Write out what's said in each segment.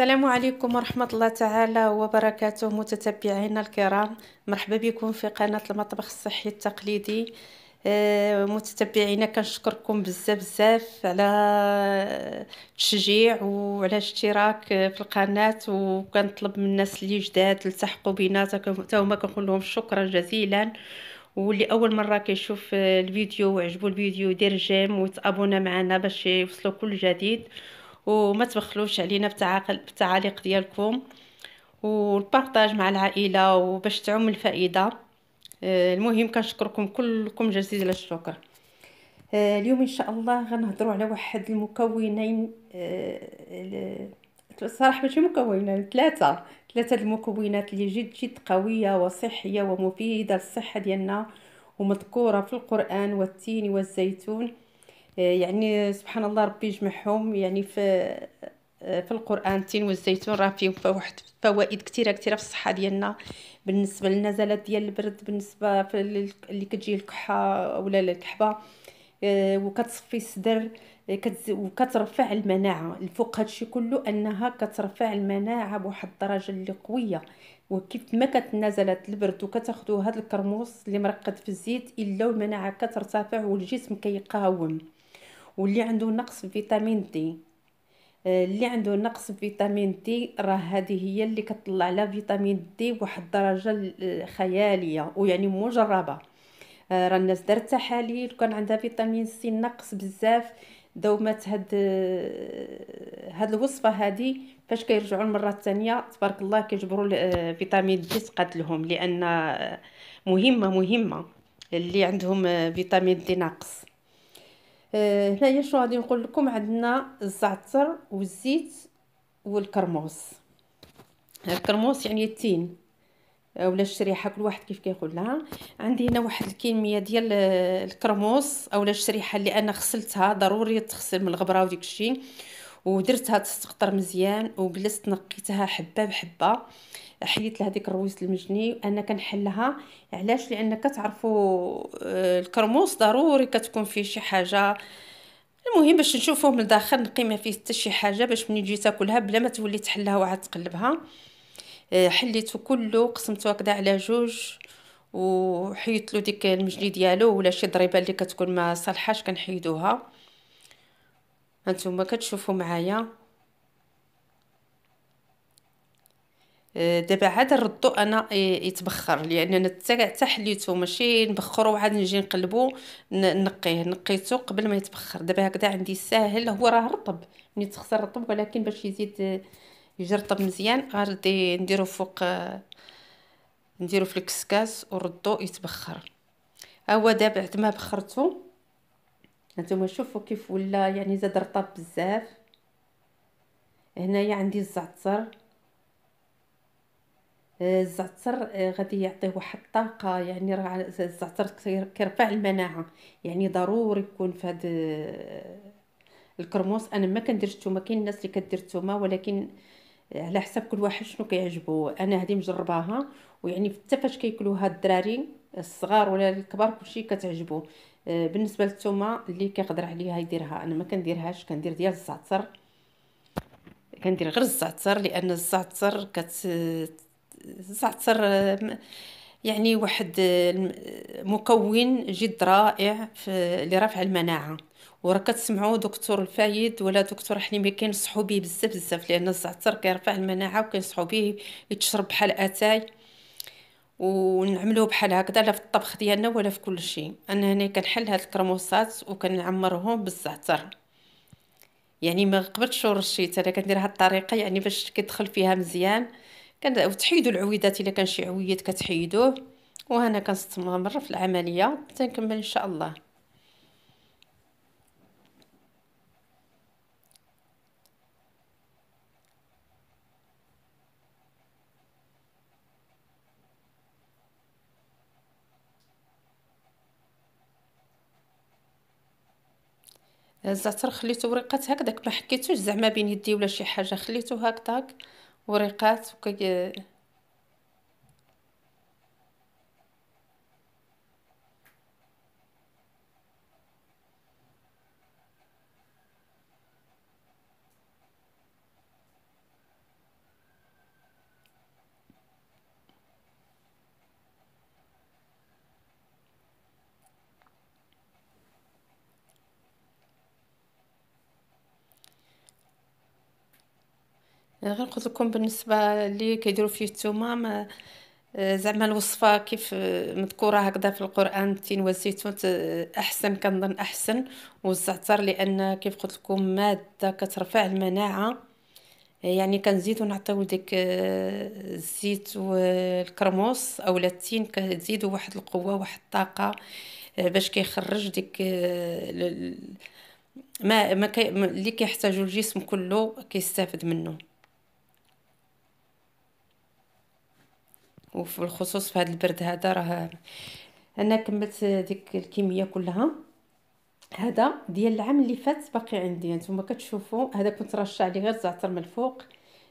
السلام عليكم ورحمة الله تعالى وبركاته متتبعينا الكرام مرحبا بكم في قناة المطبخ الصحي التقليدي آه، متتبعينا كنشكركم بزاف بزاف على التشجيع وعلى الاشتراك في القناة وكنطلب من الناس اللي جداد التحقوا بنا تا هما كنقول لهم شكرا جزيلا واللي اول مره كيشوف الفيديو وعجبوا الفيديو يدير جيم ويتابونا معنا باش يوصلوا كل جديد وما تبخلوش علينا بالتعاليق ديالكم والبارطاج مع العائله وباش تعم الفائده آه، المهم كنشكركم كلكم جزيل الشكر آه، اليوم ان شاء الله غنهضروا على واحد المكونين آه، الصراحه ماشي مكونين ثلاثه ثلاثه المكونات اللي جد جد قويه وصحيه ومفيده للصحه ديالنا ومذكوره في القران والتين والزيتون يعني سبحان الله ربي يجمعهم يعني في في القران التين والزيتون راه فيهم واحد فوائد كثيره كثيره في الصحه ديالنا بالنسبه للنزلات ديال البرد بالنسبه اللي كتجي الكحه ولا الكحبه آه، وكتصفي الصدر وكترفع المناعه الفوق هادشي كله انها كترفع المناعه بواحد الدرجه اللي قويه وكيف ما كتنزلت البرد وكتاخذوا هاد الكرموس اللي مرقد في الزيت الا المناعه كترتفع والجسم كيقاوم واللي عنده نقص فيتامين دي آه، اللي عنده نقص فيتامين دي راه هذه هي اللي كتطلع على فيتامين دي واحد الدرجه آه، خياليه ويعني مجربه آه، راه الناس دارت تحاليل كان عندها فيتامين سي نقص بزاف دومات هاد هاد الوصفه هادي فاش كيرجعوا المره الثانيه تبارك الله كيجبروا فيتامين دي تقاتلهم لان مهمه مهمه اللي عندهم فيتامين دي ناقص آه، هنايا شنو غادي نقول لكم عندنا الزعتر والزيت والكرموس الكرموس يعني التين آه، ولا الشريحه كل واحد كيف كيقول لها عندي هنا واحد الكميه ديال آه، الكرموس اولا الشريحه اللي انا غسلتها ضروري تغسل من الغبره وديك الشيء ودرتها تستقطر مزيان وجلست نقيتها حبه بحبه حيدت لهذيك الرويزه المجني انا كنحلها علاش لان كتعرفوا آه، الكرموس ضروري كتكون فيه شي حاجه المهم باش نشوفوه من الداخل نقي ما فيه حتى شي حاجه باش ملي تجي تاكلها بلا ما تولي تحلها وعاد تقلبها آه، حليته كله قسمته هكذا على جوج وحيدت له ديك المجني ديالو ولا شي ضريبه اللي كتكون ما صالحاش كنحيدوها هانتوما كتشوفوا معايا آه، دابا عاد نردو انا آه، يتبخر لاننا حتى حليتو ماشي نبخرو وعاد نجي نقلبو نقيه نقيته قبل ما يتبخر دابا هكذا عندي ساهل هو راه رطب ملي تخسر رطب ولكن باش يزيد آه، يجرطب مزيان غادي نديرو فوق نديرو في الكسكاس وردو يتبخر هو دابا بعد ما بخرتو هانتوما شوفوا كيف ولا يعني زاد رطب بزاف هنايا عندي الزعتر الزعتر آه، غادي يعطيه واحد الطاقه يعني راه الزعتر كيرفع المناعه يعني ضروري يكون في هاد آه، الكرموس انا ما كنديرش الثومه كاين الناس اللي كدير الثومه ولكن على حسب كل واحد شنو كيعجبو انا هذه مجرباها ويعني حتى فاش كياكلوها الدراري الصغار ولا الكبار كلشي كتعجبو آه، بالنسبه للثومه اللي كيقدر عليها يديرها انا ما كنديرهاش كندير ديال الزعتر كندير غير الزعتر لان الزعتر كت زعتر يعني واحد مكون جد رائع لرفع المناعه وراه كتسمعوا دكتور الفايد ولا دكتور حليمي كينصحوا به بزاف بزاف لان الزعتر كيرفع المناعه وكينصحوا به يتشرب بحال اتاي ونعملوه بحال هكذا لا في الطبخ ديالنا ولا في كل شيء انا هنا كنحل هاد الكرموسات وكنعمرهم بالزعتر يعني ما قبلتش ورشيت انا كندير هاد الطريقه يعني باش كيدخل فيها مزيان كتحيدوا العويدات الا كان شي عويد كتحيدوه وهنا كنستمر في العمليه حتى نكمل ان شاء الله الزعتر خليته ورقات هكذاك ما حكيتوش زعما بين يدي ولا شي حاجه خليته هكذاك ورقات وكي غير قلت لكم بالنسبه اللي كيديروا فيه الثومه ما آه، زعما الوصفه كيف آه، مذكوره هكذا في القران التين والزيتون آه، احسن كنظن احسن والزعتر لان كيف قلت لكم ماده كترفع المناعه يعني كنزيدو نعطيو ديك الزيت والكرموس اولا التين كتزيدو واحد القوه واحد الطاقه باش كيخرج ديك ما ما كي اللي كيحتاجو الجسم كله كيستافد منه وفي الخصوص في هذا البرد هذا راه انا كملت ديك الكميه كلها هذا ديال العام اللي فات باقي عندي نتوما كتشوفوا هذا كنت رشه عليه غير زعتر من الفوق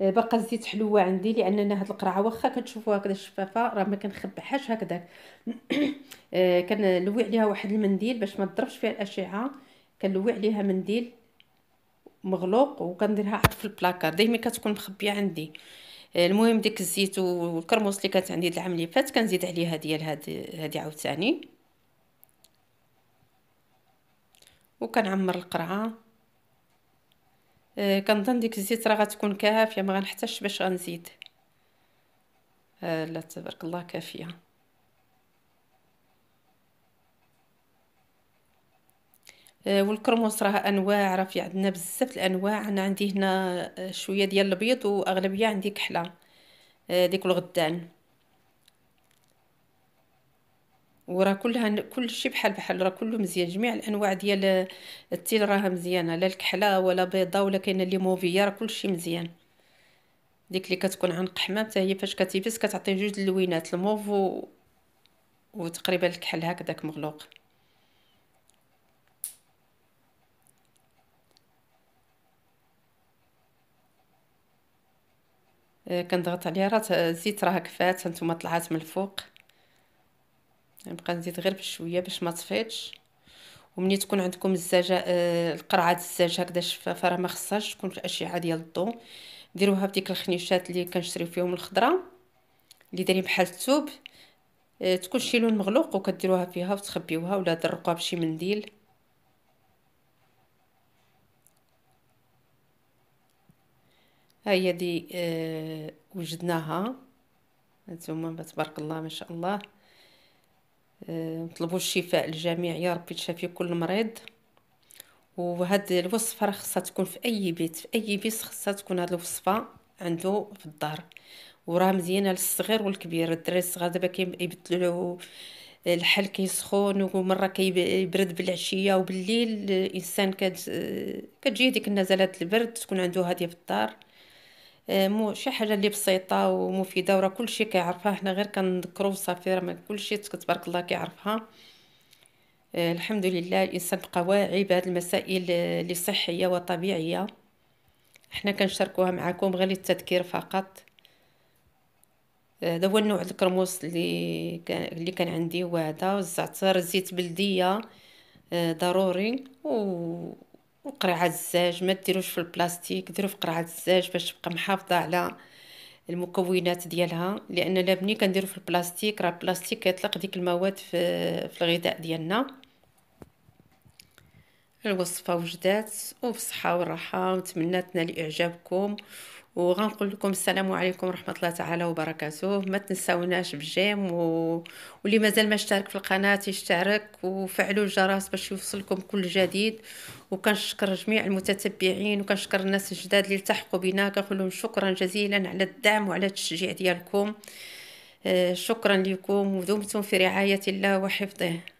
آه، باقا الزيت حلوه عندي لان انا هاد القرعه واخا كتشوفوها هكذا شفافه راه ما كنخبعهاش هكذاك آه، كنلوي عليها واحد المنديل باش ما تضربش فيها الاشعه كنلوي عليها منديل مغلوق وكنديرها في البلاكار دائما كتكون مخبيه عندي المهم ديك الزيت والكرموس اللي كانت عندي العام اللي فات كنزيد عليها ديال هاد هادي عاوتاني وكنعمر القرعه آه كنظن ديك الزيت راه غتكون كافيه ما غنحتاجش باش غنزيد آه لا تبارك الله كافيه آه، والكرموس راه انواع راه في عندنا بزاف الانواع انا عندي هنا آه، شويه ديال البيض واغلبيه عندي كحله آه، ديك الغدان وراه كلها كلشي بحال بحال راه كله مزيان جميع الانواع ديال التيل راها مزيانه لا الكحله ولا بيضه ولا كاينه اللي موفيه راه كلشي مزيان ديك اللي كتكون عن قحمه حتى هي فاش كتيبس كتعطي جوج اللوينات الموف و... وتقريبا الكحل هكذاك مغلوق آه، كنضغط عليها راه الزيت راه كفات هانتوما طلعات من الفوق نبقى نزيد غير بشويه باش ما تفيضش ومني تكون عندكم الزجاج آه، القرعه ديال الزجاج هكذا شفافه راه ما خصهاش تكون في الاشعه ديال الضو ديروها بديك الخنيشات اللي كنشريو فيهم الخضره اللي دايرين بحال الثوب آه، تكون شي لون مغلوق وكديروها فيها وتخبيوها ولا درقوها بشي منديل ها هي دي آه وجدناها هانتوما تبارك الله ما شاء الله آه الشفاء للجميع يا ربي تشافي كل مريض وهاد الوصفه راه خصها تكون في اي بيت في اي بيت خصها تكون هاد الوصفه عنده في الدار وراه مزيانه للصغير والكبير الدراري الصغار دابا كيبدلوا له الحل كيسخون ومره كيبرد بالعشيه وبالليل الانسان آه، كتجي ديك النزلات البرد تكون عنده هاديه في الدار آه، مو شي حاجه اللي بسيطه ومفيده وراه كلشي كيعرفها حنا غير كنذكرو صافي راه كلشي تبارك الله كيعرفها آه، الحمد لله الانسان بقى واعي بهاد المسائل آه، اللي صحيه وطبيعيه حنا كنشاركوها معكم غير للتذكير فقط هذا هو النوع الكرموس اللي كان اللي كان عندي هو هذا الزعتر زيت بلديه ضروري و وقرعه الزاج ما ديروش في البلاستيك ديرو في قرعه الزاج باش تبقى محافظه على المكونات ديالها لان لا بني كنديرو في البلاستيك راه البلاستيك كيطلق ديك المواد في في الغذاء ديالنا الوصفه وجدات وبصحه والراحه نتمنى تنال اعجابكم وغنقول لكم السلام عليكم ورحمه الله تعالى وبركاته ما تنساوناش بالجيم و... واللي مازال ما اشترك في القناه يشترك وفعلوا الجرس باش يوصلكم كل جديد وكنشكر جميع المتتبعين وكنشكر الناس الجداد اللي التحقوا بنا كنقول لهم شكرا جزيلا على الدعم وعلى التشجيع ديالكم آه، شكرا لكم ودمتم في رعايه الله وحفظه